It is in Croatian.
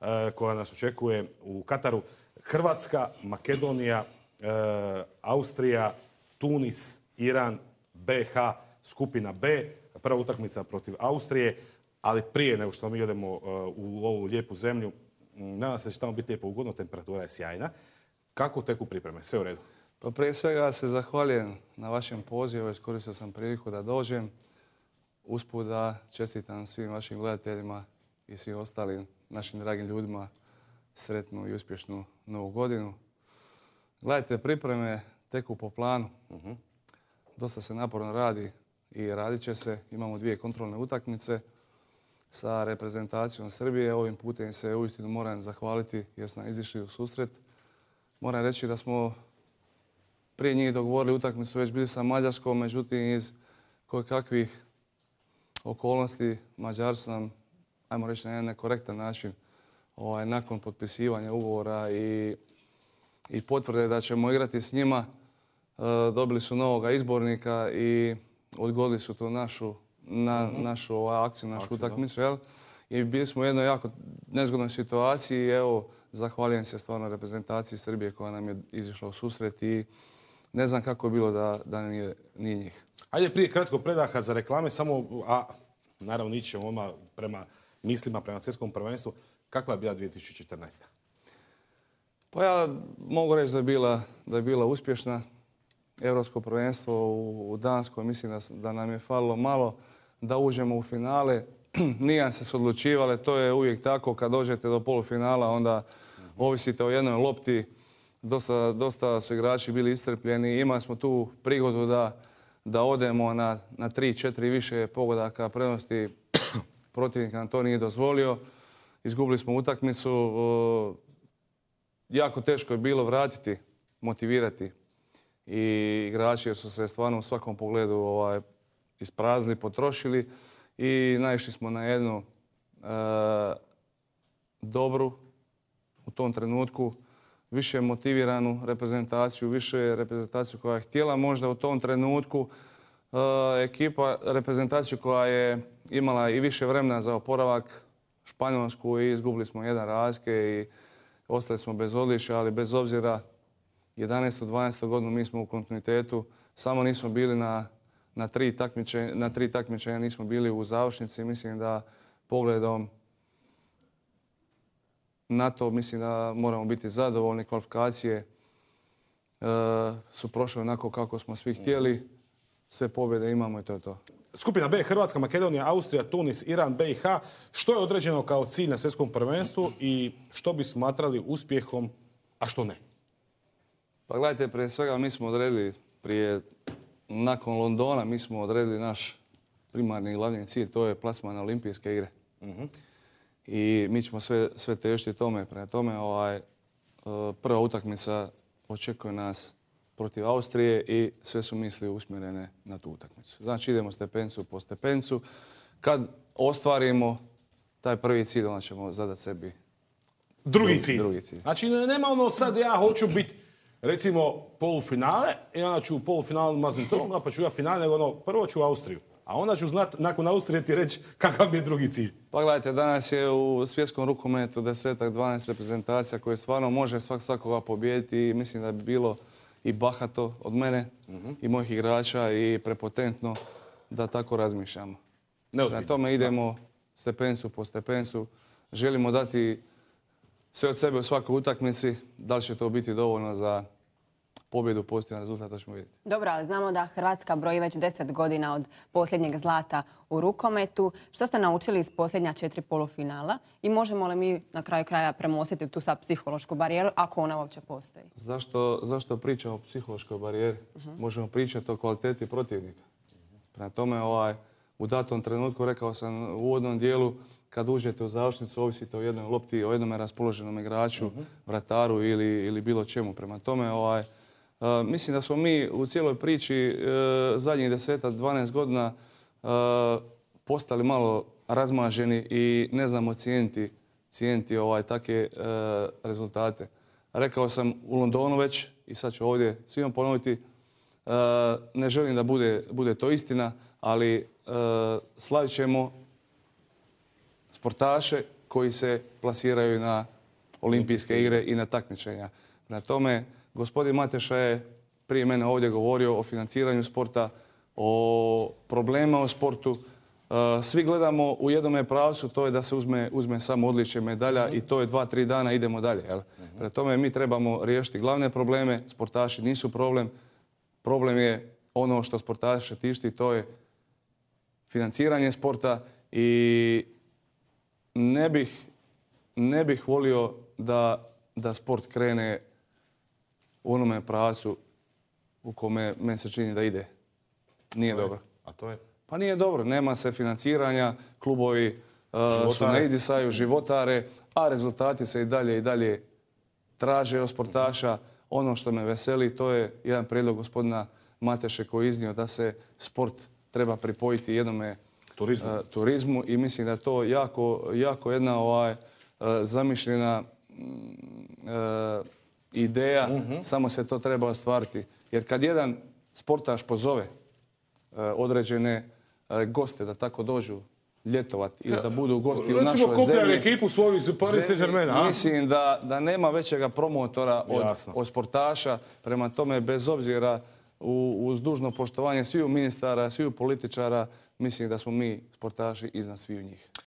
Eh, koja nas očekuje u Kataru. Hrvatska, Makedonija, eh, Austrija, Tunis, Iran, BH, skupina B, prva utakmica protiv Austrije, ali prije nego što mi idemo eh, u ovu lijepu zemlju, mm, nadam se da će tamo biti lijepo ugodno, temperatura je sjajna. Kako teku pripreme? Sve u redu? Pa prije svega se zahvaljujem na vašem pozivu, iskoristio sam priliku da dođem. Uspuda, da čestitam svim vašim gledateljima i svim ostalim našim dragim ljudima sretnu i uspješnu novu godinu. Gledajte, pripreme teku po planu. Mhm. Dosta se naporno radi i radit će se. Imamo dvije kontrolne utakmice sa reprezentacijom Srbije. Ovim putem se uistinu moram zahvaliti jer smo izišli u susret. Moram reći da smo prije njih dogovorili utakmicu, već bili sa Mađarskom, međutim iz koje kakvih okolnosti Mađari nam ajmo reći, na jedan nekorektan način ovaj, nakon potpisivanja ugovora i, potvrde da ćemo igrati s njima. E, dobili su novoga izbornika i odgodili su to našu, na, mhm. našu ovaj, akciju, našu utakmicu. I bili smo u jednoj jako nezgodnoj situaciji i evo, zahvaljujem se stvarno reprezentaciji Srbije koja nam je izišla u susret i ne znam kako je bilo da, nije, nije njih. Ajde prije kratko predaha za reklame, samo, a naravno ićemo odmah prema mislima prema svjetskom prvenstvu. Kakva je bila 2014. Pa ja mogu reći da je bila, da je bila uspješna. Europsko prvenstvo u Danskoj, mislim da, da nam je falilo malo da uđemo u finale. Nije se odlučivale, to je uvijek tako. Kad dođete do polufinala, onda mhm. ovisite o jednoj lopti. Dosta, dosta su igrači bili iscrpljeni. Imali smo tu prigodu da, da odemo na, na 3-4 više pogodaka prednosti protivnik nam to nije dozvolio. Izgubili smo utakmicu. Jako teško je bilo vratiti, motivirati i igrači jer su se stvarno u svakom pogledu ovaj, potrošili i naišli smo na jednu e, dobru u tom trenutku više motiviranu reprezentaciju, više reprezentaciju koja je htjela možda u tom trenutku E, ekipa, reprezentaciju koja je imala i više vremena za oporavak Španjolsku i izgubili smo jedan razke i ostali smo bez odliša, ali bez obzira 11. 12. godinu mi smo u kontinuitetu, samo nismo bili na, tri, takmičenja, nismo bili u završnici. Mislim da pogledom na to mislim da moramo biti zadovoljni. Kvalifikacije e, su prošle onako kako smo svi htjeli sve pobjede imamo i to je to. Skupina B, Hrvatska, Makedonija, Austrija, Tunis, Iran, BiH. Što je određeno kao cilj na svjetskom prvenstvu i što bi smatrali uspjehom, a što ne? Pa gledajte, prije svega mi smo odredili prije, nakon Londona, mi smo odredili naš primarni glavni cilj, to je plasman na olimpijske igre. Mhm. I mi ćemo sve, sve tome. Prema tome, ovaj, e, prva utakmica očekuje nas protiv Austrije i sve su misli usmjerene na tu utakmicu. Znači idemo stepencu po stepencu. Kad ostvarimo taj prvi cilj, onda ćemo zadati sebi drugi cilj. Znači nema ono sad ja hoću biti recimo polufinale i onda ću u polufinalu maznim toga pa ću ja finale, nego ono prvo ću Austriju. A onda ću znati, nakon Austrije ti reći kakav mi je drugi cilj. Pa gledajte, danas je u svjetskom rukometu desetak, 12 reprezentacija koje stvarno može svak svakoga pobijediti i mislim da bi bilo i bahato od mene i mojih igrača i prepotentno da tako razmišljamo. Na tome idemo stepencu po stepencu. Želimo dati sve od sebe u svakoj utakmici. Da li će to biti dovoljno za pobjedu, pozitivan rezultat, to ćemo vidjeti. Dobro, ali znamo da Hrvatska broji već deset godina od posljednjeg zlata u rukometu. Što ste naučili iz posljednja četiri polufinala i možemo li mi na kraju kraja premostiti tu sad psihološku barijeru, ako ona uopće postoji? Zašto, zašto pričamo o psihološkoj barijeri? Mhm. Možemo pričati o kvaliteti protivnika. Prema tome, ovaj, u datom trenutku, rekao sam u uvodnom dijelu, kad uđete u završnicu, ovisite o jednoj lopti, o jednom raspoloženom igraču, mhm. vrataru ili, ili bilo čemu. Prema tome, ovaj, Mislim da smo mi u cijeloj priči e, zadnjih deseta, 12 godina e, postali malo razmaženi i ne znamo cijeniti, ovaj, takve e, rezultate. Rekao sam u Londonu već i sad ću ovdje svima ponoviti, ne želim da bude, bude to istina, ali slavit ćemo sportaše koji se plasiraju na olimpijske igre i na takmičenja. Na tome, Gospodin Mateša je prije mene ovdje govorio o financiranju sporta, o problema u sportu. E, svi gledamo u jednome pravcu, to je da se uzme, samo odličje medalja i to je dva, tri dana, idemo dalje. Jel? tome mi trebamo riješiti glavne probleme, sportaši nisu problem. Problem je ono što sportaše tišti, to je financiranje sporta i ne bih, ne volio da sport krene u onome pravcu u kome meni se čini da ide. Nije dobro. A to je? Pa nije dobro. Nema se financiranja, klubovi uh, su na izisaju, životare, a rezultati se i dalje i dalje traže od sportaša. Ono što me veseli, to je jedan prijedlog gospodina Mateše koji je iznio da se sport treba pripojiti jednome uh, turizmu, i mislim da je to jako, jedna ovaj, uh, zamišljena mm, ideja, mhm. samo se to treba ostvariti. Jer kad jedan sportaš pozove e, određene e, goste da tako dođu ljetovati ili da budu gosti u našoj zemlji. ekipu Paris saint Mislim da, nema većega promotora od, sportaša. Prema tome, bez obzira uz dužno poštovanje sviju ministara, sviju političara, mislim da smo mi sportaši iznad sviju njih.